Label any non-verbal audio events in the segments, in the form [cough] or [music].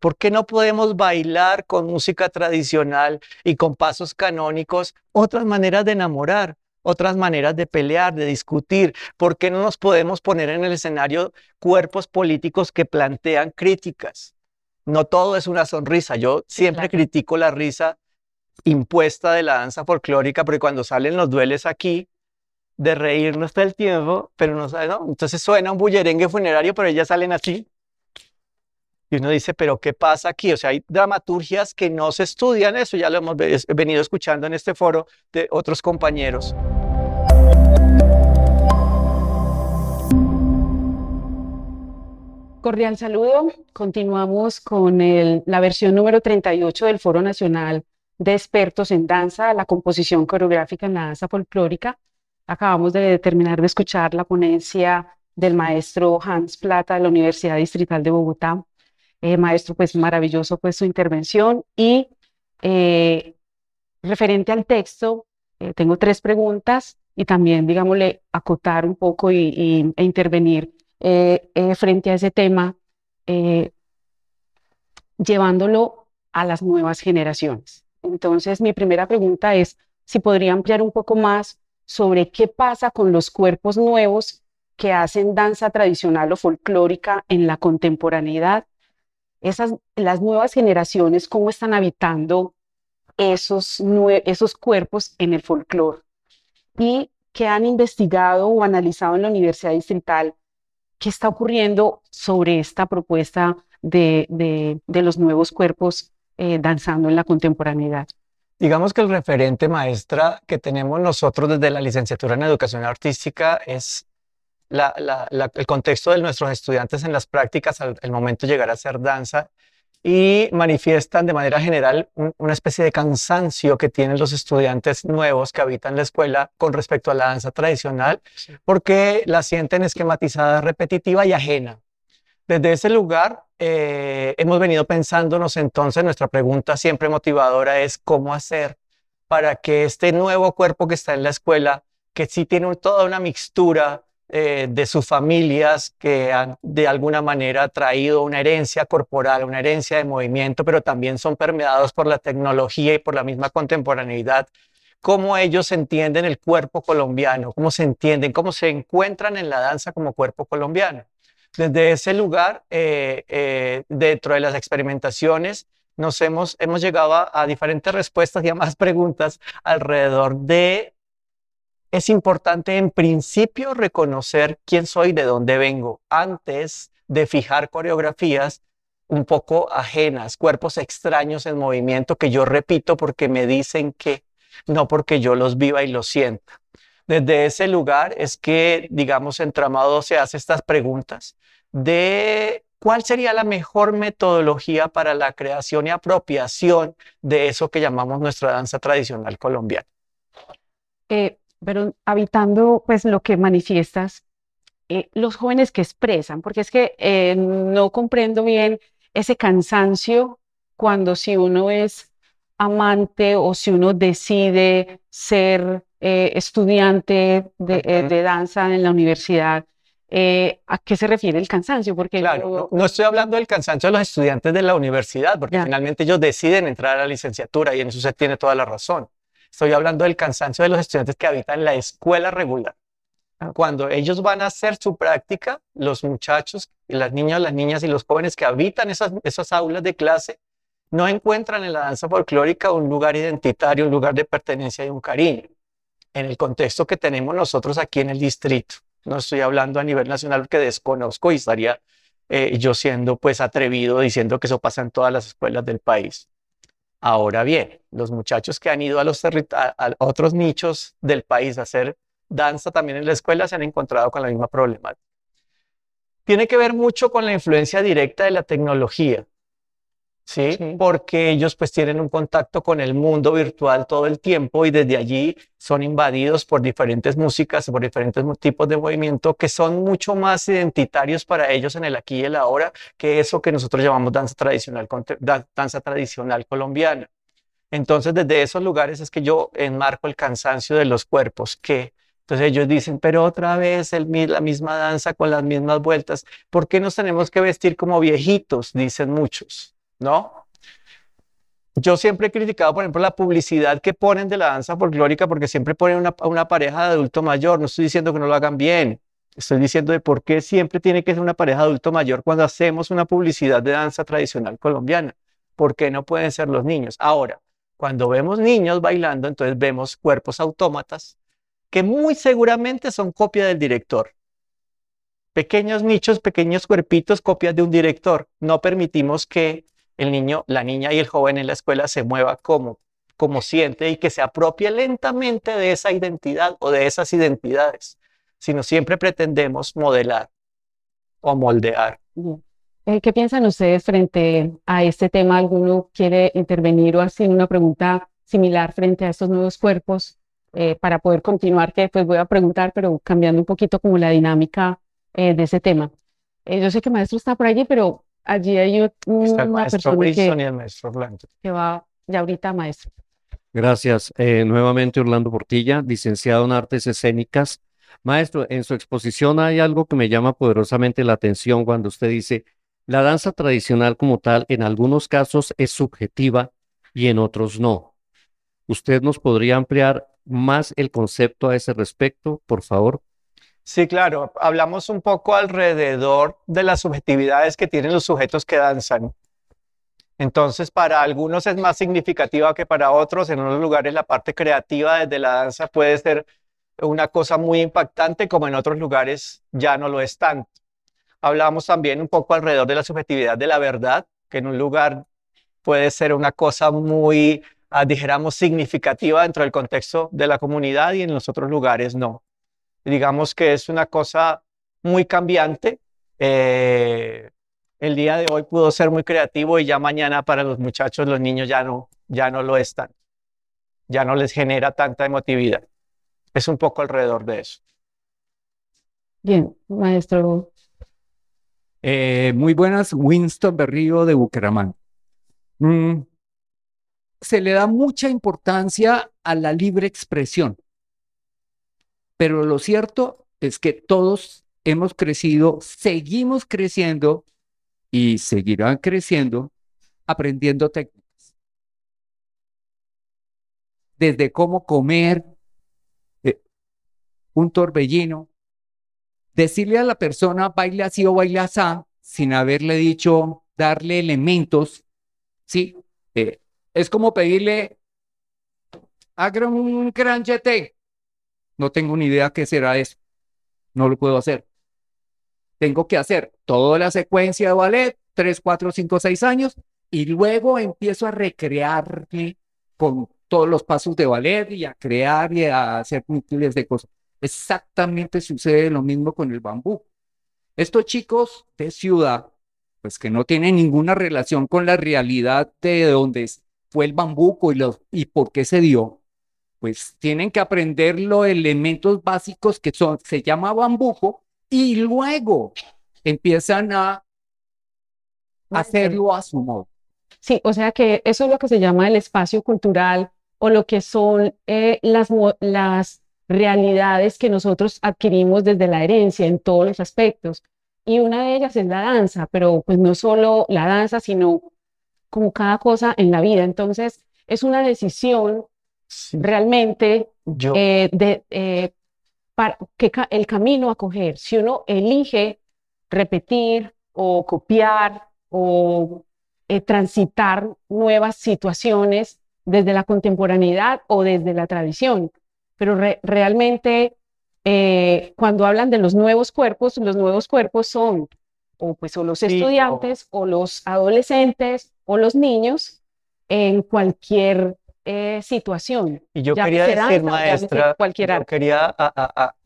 ¿Por qué no podemos bailar con música tradicional y con pasos canónicos otras maneras de enamorar? otras maneras de pelear, de discutir, por qué no nos podemos poner en el escenario cuerpos políticos que plantean críticas. No todo es una sonrisa, yo siempre critico la risa impuesta de la danza folclórica, porque cuando salen los dueles aquí, de reírnos está el tiempo, pero no sabe entonces suena un bullerengue funerario, pero ellas salen así, y uno dice, pero ¿qué pasa aquí? O sea, hay dramaturgias que no se estudian, eso ya lo hemos venido escuchando en este foro de otros compañeros. Cordial saludo. Continuamos con la versión número 38 del Foro Nacional de Expertos en Danza, la composición coreográfica en la danza folclórica. Acabamos de terminar de escuchar la ponencia del maestro Hans Plata de la Universidad Distrital de Bogotá eh, maestro, pues maravilloso pues su intervención y eh, referente al texto, eh, tengo tres preguntas y también, digámosle, acotar un poco y, e intervenir frente a ese tema, llevándolo a las nuevas generaciones. Entonces, mi primera pregunta es si podría ampliar un poco más sobre qué pasa con los cuerpos nuevos que hacen danza tradicional o folclórica en la contemporaneidad esas, las nuevas generaciones, cómo están habitando esos, esos cuerpos en el folclore y que han investigado o analizado en la Universidad Distrital qué está ocurriendo sobre esta propuesta de, los nuevos cuerpos eh, danzando en la contemporaneidad. Digamos que el referente maestra que tenemos nosotros desde la licenciatura en educación artística es el contexto de nuestros estudiantes en las prácticas al momento de llegar a hacer danza y manifiestan de manera general una especie de cansancio que tienen los estudiantes nuevos que habitan la escuela con respecto a la danza tradicional, porque la sienten esquematizada, repetitiva y ajena. Desde ese lugar eh, hemos venido pensándonos entonces, nuestra pregunta siempre motivadora es cómo hacer para que este nuevo cuerpo que está en la escuela, que sí tiene toda una mixtura eh, de sus familias que han de alguna manera traído una herencia corporal, una herencia de movimiento, pero también son permeados por la tecnología y por la misma contemporaneidad. ¿Cómo ellos entienden el cuerpo colombiano? ¿Cómo se entienden? ¿Cómo se encuentran en la danza como cuerpo colombiano? Desde ese lugar, eh, eh, dentro de las experimentaciones, nos hemos, hemos llegado a diferentes respuestas y a más preguntas alrededor de es importante en principio reconocer quién soy, de dónde vengo, antes de fijar coreografías un poco ajenas, cuerpos extraños en movimiento que yo repito porque me dicen que, no porque yo los viva y los sienta. Desde ese lugar es que, digamos, entramado se hace estas preguntas de cuál sería la mejor metodología para la creación y apropiación de eso que llamamos nuestra danza tradicional colombiana. Eh, pero habitando pues lo que manifiestas, eh, los jóvenes que expresan, porque es que eh, no comprendo bien ese cansancio cuando si uno es amante o si uno decide ser eh, estudiante de, danza en la universidad, ¿a qué se refiere el cansancio? Porque claro, no, estoy hablando del cansancio de los estudiantes de la universidad, porque finalmente ellos deciden entrar a la licenciatura y en eso se tiene toda la razón. Estoy hablando del cansancio de los estudiantes que habitan la escuela regular. Ah. Cuando ellos van a hacer su práctica, los muchachos, las niñas, las niñas y los jóvenes que habitan esas, esas aulas de clase no encuentran en la danza folclórica un lugar identitario, un lugar de pertenencia y un cariño. En el contexto que tenemos nosotros aquí en el distrito, no estoy hablando a nivel nacional que desconozco y estaría eh, yo siendo pues atrevido diciendo que eso pasa en todas las escuelas del país. Ahora bien, los muchachos que han ido a, los otros nichos del país a hacer danza también en la escuela se han encontrado con la misma problemática. Tiene que ver mucho con la influencia directa de la tecnología. ¿sí? Porque ellos pues tienen un contacto con el mundo virtual todo el tiempo y desde allí son invadidos por diferentes músicas, por diferentes tipos de movimiento que son mucho más identitarios para ellos en el aquí y el ahora que eso que nosotros llamamos danza tradicional, danza tradicional colombiana. Entonces, desde esos lugares es que yo enmarco el cansancio de los cuerpos, que entonces ellos dicen, pero otra vez el, la misma danza con las mismas vueltas, ¿por qué nos tenemos que vestir como viejitos? Dicen muchos. ¿no? Yo siempre he criticado, por ejemplo, la publicidad que ponen de la danza folclórica porque siempre ponen una, una pareja de adulto mayor. No estoy diciendo que no lo hagan bien. Estoy diciendo de por qué siempre tiene que ser una pareja de adulto mayor cuando hacemos una publicidad de danza tradicional colombiana. ¿Por qué no pueden ser los niños? Ahora, cuando vemos niños bailando, entonces vemos cuerpos autómatas que muy seguramente son copia del director. Pequeños nichos, pequeños cuerpitos, copias de un director. No permitimos que el niño, la niña y el joven en la escuela se mueva como, como siente y que se apropie lentamente de esa identidad o de esas identidades, sino siempre pretendemos modelar o moldear. Eh, ¿Qué piensan ustedes frente a este tema? ¿Alguno quiere intervenir o hacer una pregunta similar frente a estos nuevos cuerpos eh, para poder continuar? Que después pues, voy a preguntar, pero cambiando un poquito como la dinámica eh, de ese tema. yo sé que maestro está por allí, pero allí hay una y el maestro que va ya ahorita maestro. Gracias. Eh, nuevamente Orlando Portilla, licenciado en Artes Escénicas. Maestro, en su exposición hay algo que me llama poderosamente la atención cuando usted dice, la danza tradicional como tal en algunos casos es subjetiva y en otros no. ¿Usted nos podría ampliar más el concepto a ese respecto, por favor? Sí, claro. Hablamos un poco alrededor de las subjetividades que tienen los sujetos que danzan. Entonces, para algunos es más significativa que para otros. En unos lugares la parte creativa desde la danza puede ser una cosa muy impactante, como en otros lugares ya no lo es tanto. Hablamos también un poco alrededor de la subjetividad de la verdad, que en un lugar puede ser una cosa muy, ah, dijéramos, significativa dentro del contexto de la comunidad y en los otros lugares no digamos que es una cosa muy cambiante. Eh, el día de hoy pudo ser muy creativo y ya mañana para los muchachos, los niños ya no, ya no lo están. Ya no les genera tanta emotividad. Es un poco alrededor de eso. Bien, maestro. Eh, muy buenas, Winston Berrío de Bucaramanga. Mm, se le da mucha importancia a la libre expresión pero lo cierto es que todos hemos crecido, seguimos creciendo y seguirán creciendo aprendiendo técnicas. Desde cómo comer eh, un torbellino, decirle a la persona baile así o baile así sin haberle dicho darle elementos, ¿sí? Eh, es como pedirle, a un gran jeté no tengo ni idea qué será eso. No lo puedo hacer. Tengo que hacer toda la secuencia de ballet, 3, 4, 5, 6 años, y luego empiezo a recrearme con todos los pasos de ballet y a crear y a hacer múltiples de cosas. Exactamente sucede lo mismo con el bambú. Estos chicos de ciudad, pues que no tienen ninguna relación con la realidad de dónde fue el bambú y, los, y por qué se dio, pues tienen que aprender los elementos básicos que son, se llama bambuco, y luego empiezan a hacerlo a su modo. Sí, o sea que eso es lo que se llama el espacio cultural o lo que son eh, las, las realidades que nosotros adquirimos desde la herencia en todos los aspectos. Y una de ellas es la danza, pero pues no solo la danza, sino como cada cosa en la vida. Entonces, es una decisión realmente eh, eh, para, que el camino a coger. Si uno elige repetir o copiar o eh, transitar nuevas situaciones desde la contemporaneidad o desde la tradición. Pero realmente cuando hablan de los nuevos cuerpos, los nuevos cuerpos son o pues o los estudiantes o... o los adolescentes o los niños en cualquier eh, situación. Y yo quería decir, maestra, yo quería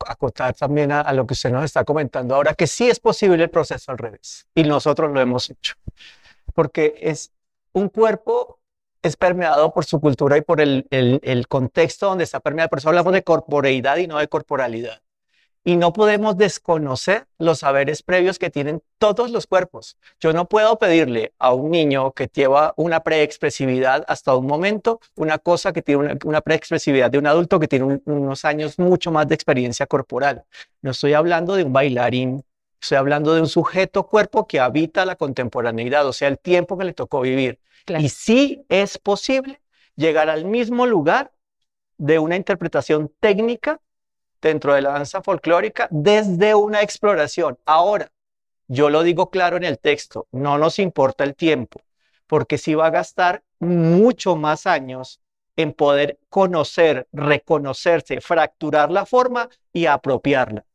acotar también a, lo que usted nos está comentando ahora, que sí es posible el proceso al revés, y nosotros lo hemos hecho, porque es un cuerpo es permeado por su cultura y por el, el contexto donde está permeado, por eso hablamos de corporeidad y no de corporalidad y no podemos desconocer los saberes previos que tienen todos los cuerpos. Yo no puedo pedirle a un niño que lleva una preexpresividad hasta un momento, una cosa que tiene una, preexpresividad de un adulto que tiene unos años mucho más de experiencia corporal. No estoy hablando de un bailarín, estoy hablando de un sujeto cuerpo que habita la contemporaneidad, o sea, el tiempo que le tocó vivir. Y sí es posible llegar al mismo lugar de una interpretación técnica dentro de la danza folclórica desde una exploración. Ahora, yo lo digo claro en el texto, no nos importa el tiempo, porque si va a gastar mucho más años en poder conocer, reconocerse, fracturar la forma y apropiarla.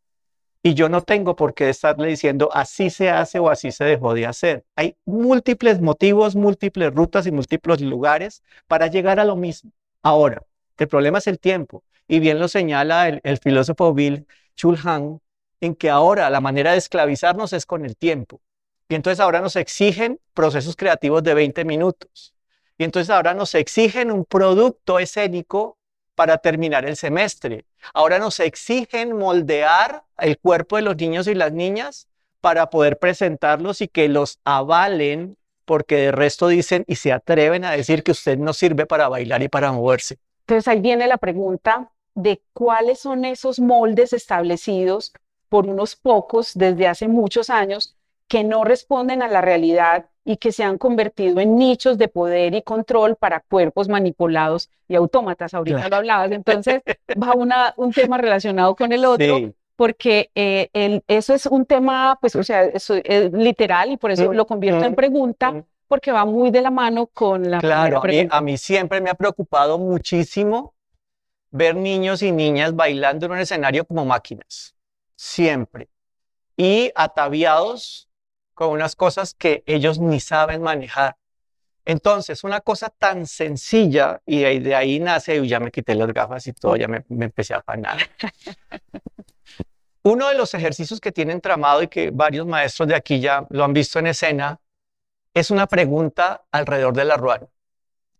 Y yo no tengo por qué estarle diciendo así se hace o así se dejó de hacer. Hay múltiples motivos, múltiples rutas y múltiples lugares para llegar a lo mismo. Ahora, el problema es el tiempo. Y bien lo señala el, filósofo Bill Chulhan, en que ahora la manera de esclavizarnos es con el tiempo. Y entonces ahora nos exigen procesos creativos de 20 minutos. Y entonces ahora nos exigen un producto escénico para terminar el semestre. Ahora nos exigen moldear el cuerpo de los niños y las niñas para poder presentarlos y que los avalen, porque de resto dicen y se atreven a decir que usted no sirve para bailar y para moverse. Entonces ahí viene la pregunta de cuáles son esos moldes establecidos por unos pocos desde hace muchos años que no responden a la realidad y que se han convertido en nichos de poder y control para cuerpos manipulados y autómatas. Ahorita lo hablabas, entonces va un tema relacionado con el otro. Porque eh, eso es un tema, pues, o sea, es literal y por eso mm, lo convierto en mm, pregunta, mm. porque va muy de la mano con la. Claro, a mí siempre me ha preocupado muchísimo ver niños y niñas bailando en un escenario como máquinas, siempre. Y ataviados con unas cosas que ellos ni saben manejar. Entonces, una cosa tan sencilla, y de, ahí nace, y ya me quité las gafas y todo, ya me, empecé a afanar. [laughs] Uno de los ejercicios que tienen tramado y que varios maestros de aquí ya lo han visto en escena es una pregunta alrededor de la ruana.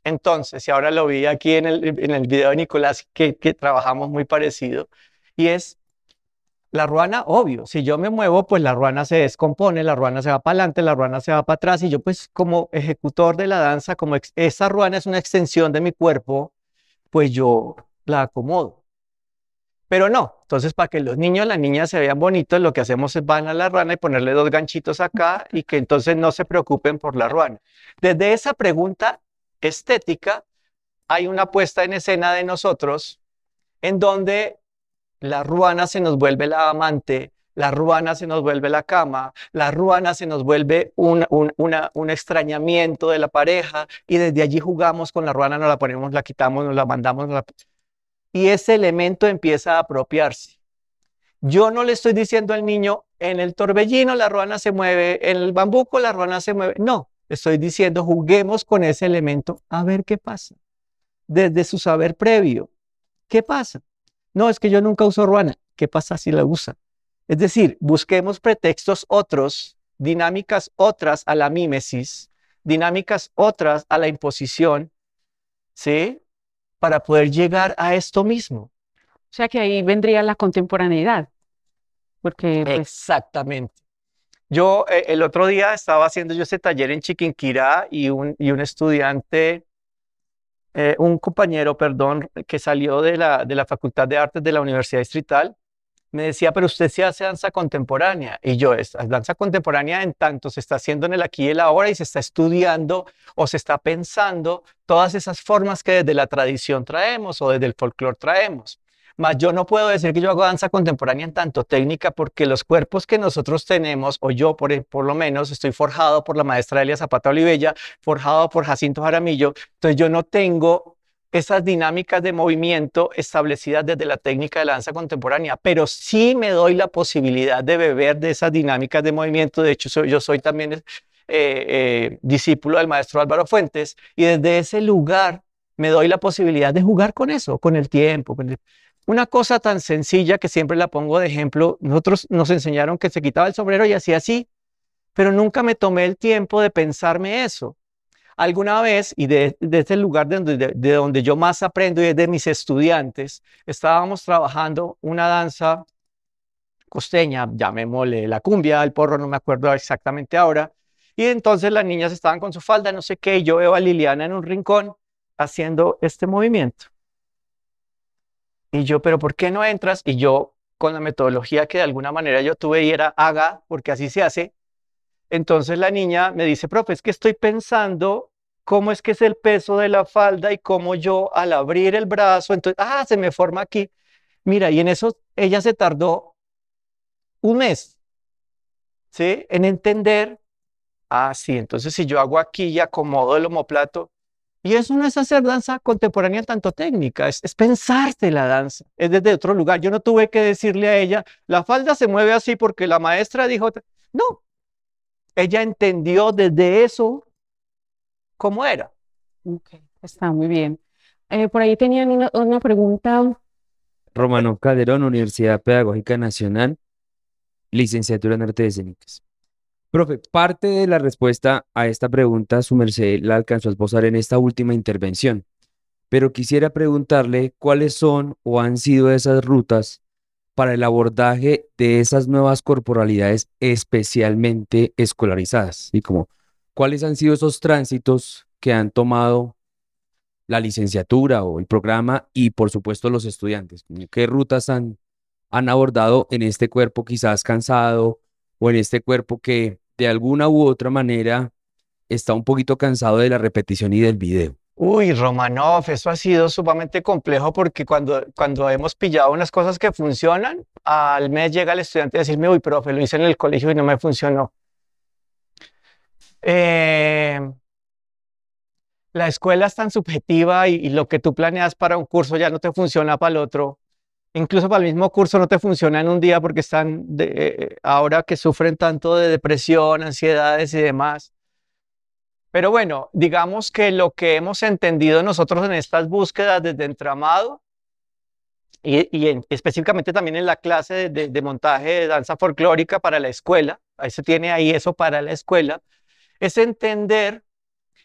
Entonces, y ahora lo vi aquí en el, en video de Nicolás, que, que trabajamos muy parecido, y es la ruana, obvio, si yo me muevo, pues la ruana se descompone, la ruana se va para adelante, la ruana se va para atrás, y yo pues como ejecutor de la danza, como esa ruana es una extensión de mi cuerpo, pues yo la acomodo. Pero no, entonces para que los niños, las niñas se vean bonitos, lo que hacemos es van a la ruana y ponerle dos ganchitos acá y que entonces no se preocupen por la ruana. Desde esa pregunta estética, hay una puesta en escena de nosotros en donde la ruana se nos vuelve la amante, la ruana se nos vuelve la cama, la ruana se nos vuelve un, una, un, extrañamiento de la pareja y desde allí jugamos con la ruana, nos la ponemos, la quitamos, nos la mandamos. Y ese elemento empieza a apropiarse. Yo no le estoy diciendo al niño, en el torbellino la ruana se mueve, en el bambuco la ruana se mueve. No, estoy diciendo, juguemos con ese elemento a ver qué pasa. Desde su saber previo, ¿qué pasa? No, es que yo nunca uso ruana. ¿Qué pasa si la usa? Es decir, busquemos pretextos otros, dinámicas otras a la mímesis, dinámicas otras a la imposición, ¿sí? Para poder llegar a esto mismo. O sea que ahí vendría la contemporaneidad. Porque, pues Exactamente. Yo eh, el otro día estaba haciendo yo ese taller en Chiquinquirá y un, estudiante, eh, un compañero, perdón, que salió de la, de la Facultad de Artes de la Universidad Distrital, me decía, pero usted sí hace danza contemporánea. Y yo, es danza contemporánea en tanto se está haciendo en el aquí y el ahora y se está estudiando o se está pensando todas esas formas que desde la tradición traemos o desde el folclore traemos. Mas yo no puedo decir que yo hago danza contemporánea en tanto técnica porque los cuerpos que nosotros tenemos, o yo por, lo menos, estoy forjado por la maestra Elia Zapata Olivella, forjado por Jacinto Jaramillo, entonces yo no tengo esas dinámicas de movimiento establecidas desde la técnica de la danza contemporánea, pero sí me doy la posibilidad de beber de esas dinámicas de movimiento. De hecho, yo soy también eh, eh, discípulo del maestro Álvaro Fuentes y desde ese lugar me doy la posibilidad de jugar con eso, con el tiempo. Con una cosa tan sencilla que siempre la pongo de ejemplo, nosotros nos enseñaron que se quitaba el sombrero y hacía así, pero nunca me tomé el tiempo de pensarme eso. Alguna vez, y desde de el este lugar de donde, de donde yo más aprendo y es de mis estudiantes, estábamos trabajando una danza costeña, llamémosle la cumbia, el porro, no me acuerdo exactamente ahora, y entonces las niñas estaban con su falda, no sé qué, y yo veo a Liliana en un rincón haciendo este movimiento. Y yo, pero ¿por qué no entras? Y yo, con la metodología que de alguna manera yo tuve y era haga, porque así se hace. Entonces la niña me dice, profe, es que estoy pensando cómo es que es el peso de la falda y cómo yo al abrir el brazo, entonces, ah, se me forma aquí. Mira, y en eso ella se tardó un mes, ¿sí? En entender, ah, sí, entonces si yo hago aquí y acomodo el homoplato, y eso no es hacer danza contemporánea tanto técnica, es, pensarte la danza, es desde otro lugar. Yo no tuve que decirle a ella, la falda se mueve así porque la maestra dijo, no, ella entendió desde eso cómo era. Ok, está muy bien. Eh, por ahí tenían una, pregunta. Romano Calderón, Universidad Pedagógica Nacional, licenciatura en Artes Escénicas. Profe, parte de la respuesta a esta pregunta, su merced la alcanzó a esbozar en esta última intervención, pero quisiera preguntarle cuáles son o han sido esas rutas para el abordaje de esas nuevas corporalidades especialmente escolarizadas y como cuáles han sido esos tránsitos que han tomado la licenciatura o el programa y por supuesto los estudiantes. ¿Qué rutas han, han abordado en este cuerpo quizás cansado, o en este cuerpo que de alguna u otra manera está un poquito cansado de la repetición y del video. Uy, Romanov, eso ha sido sumamente complejo porque cuando, cuando hemos pillado unas cosas que funcionan, al mes llega el estudiante a decirme, uy, profe, lo hice en el colegio y no me funcionó. Em, la escuela es tan subjetiva y, lo que tú planeas para un curso ya no te funciona para el otro incluso para el mismo curso no te funciona en un día porque están eh, eh, ahora que sufren tanto de depresión, ansiedades y demás. Pero bueno, digamos que lo que hemos entendido nosotros en estas búsquedas desde entramado y, específicamente también en la clase de, de, montaje de danza folclórica para la escuela, ahí se tiene ahí eso para la escuela, es entender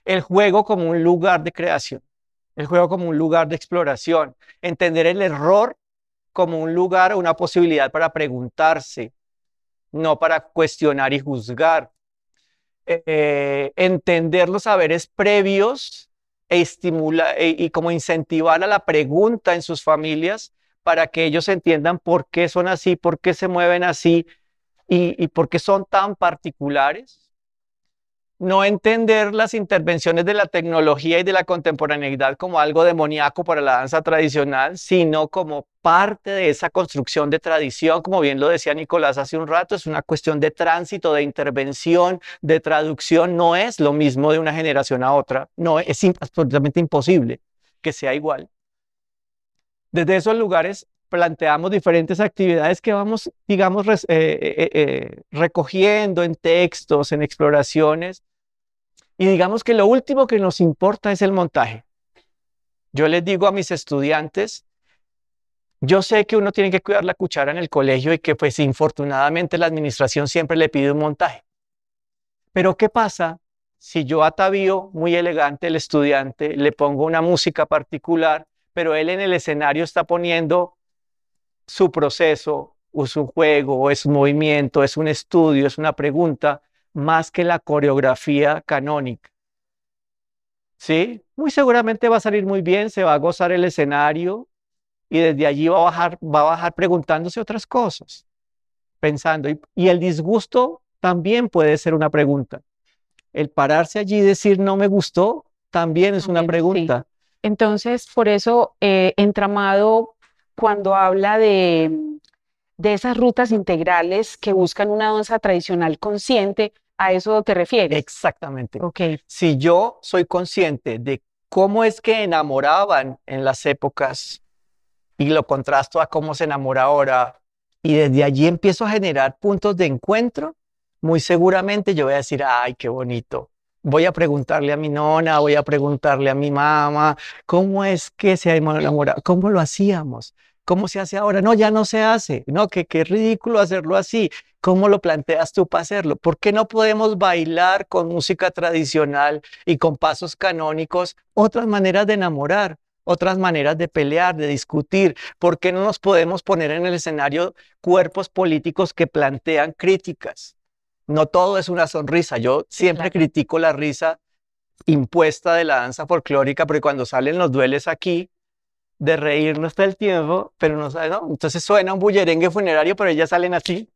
el juego como un lugar de creación, el juego como un lugar de exploración, entender el error como un lugar o una posibilidad para preguntarse, no para cuestionar y juzgar. Eh, entender los saberes previos e e, y como incentivar a la pregunta en sus familias para que ellos entiendan por qué son así, por qué se mueven así y por qué son tan particulares no entender las intervenciones de la tecnología y de la contemporaneidad como algo demoníaco para la danza tradicional, sino como parte de esa construcción de tradición, como bien lo decía Nicolás hace un rato, es una cuestión de tránsito, de intervención, de traducción, no es lo mismo de una generación a otra, no es absolutamente imposible que sea igual. Desde esos lugares planteamos diferentes actividades que vamos, digamos, eh, eh, eh, recogiendo en textos, en exploraciones, y digamos que lo último que nos importa es el montaje. Yo les digo a mis estudiantes, yo sé que uno tiene que cuidar la cuchara en el colegio y que pues infortunadamente la administración siempre le pide un montaje. Pero ¿qué pasa si yo atavío muy elegante el estudiante, le pongo una música particular, pero él en el escenario está poniendo su proceso, o su juego, es un movimiento, es un estudio, es una pregunta, más que la coreografía canónica. ¿Sí? Muy seguramente va a salir muy bien, se va a gozar el escenario y desde allí va a bajar, va a bajar preguntándose otras cosas, pensando. Y, el disgusto también puede ser una pregunta. El pararse allí y decir no me gustó también es una pregunta. Entonces, por eso eh, entramado cuando habla de, de esas rutas integrales que buscan una danza tradicional consciente, a eso te refieres. Exactamente. Okay. Si yo soy consciente de cómo es que enamoraban en las épocas y lo contrasto a cómo se enamora ahora, y desde allí empiezo a generar puntos de encuentro, muy seguramente yo voy a decir, ay, qué bonito. Voy a preguntarle a mi nona, voy a preguntarle a mi mamá, ¿cómo es que se enamoraron? ¿Cómo lo hacíamos? ¿Cómo se hace ahora? No, ya no se hace. No, que qué ridículo hacerlo así. ¿Cómo lo planteas tú para hacerlo? ¿Por qué no podemos bailar con música tradicional y con pasos canónicos otras maneras de enamorar? otras maneras de pelear, de discutir, por qué no nos podemos poner en el escenario cuerpos políticos que plantean críticas. No todo es una sonrisa, yo siempre critico la risa impuesta de la danza folclórica, porque cuando salen los dueles aquí, de reírnos todo el tiempo, pero no sabe, ¿no? Entonces suena un bullerengue funerario, pero ellas salen así.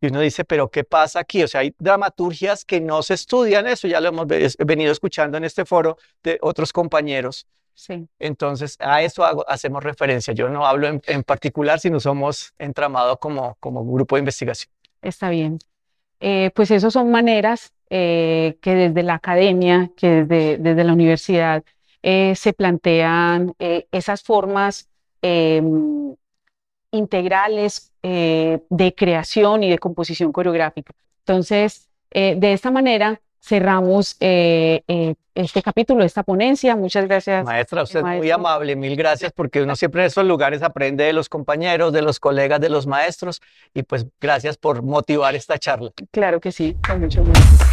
Y uno dice, pero ¿qué pasa aquí? O sea, hay dramaturgias que no se estudian eso, ya lo hemos venido escuchando en este foro de otros compañeros. Sí. Entonces, a eso hacemos referencia. Yo no hablo en, particular particular, sino somos entramados como, como grupo de investigación. Está bien. Eh, pues esas son maneras eh, que desde la academia, que desde, desde la universidad, eh, se plantean eh, esas formas em, integrales eh, de creación y de composición coreográfica. Entonces, de esta manera cerramos este capítulo, esta ponencia. Muchas gracias. Maestra, usted es muy amable. Mil gracias porque uno siempre en esos lugares aprende de los compañeros, de los colegas, de los maestros. Y pues gracias por motivar esta charla. Claro que sí, con mucho gusto.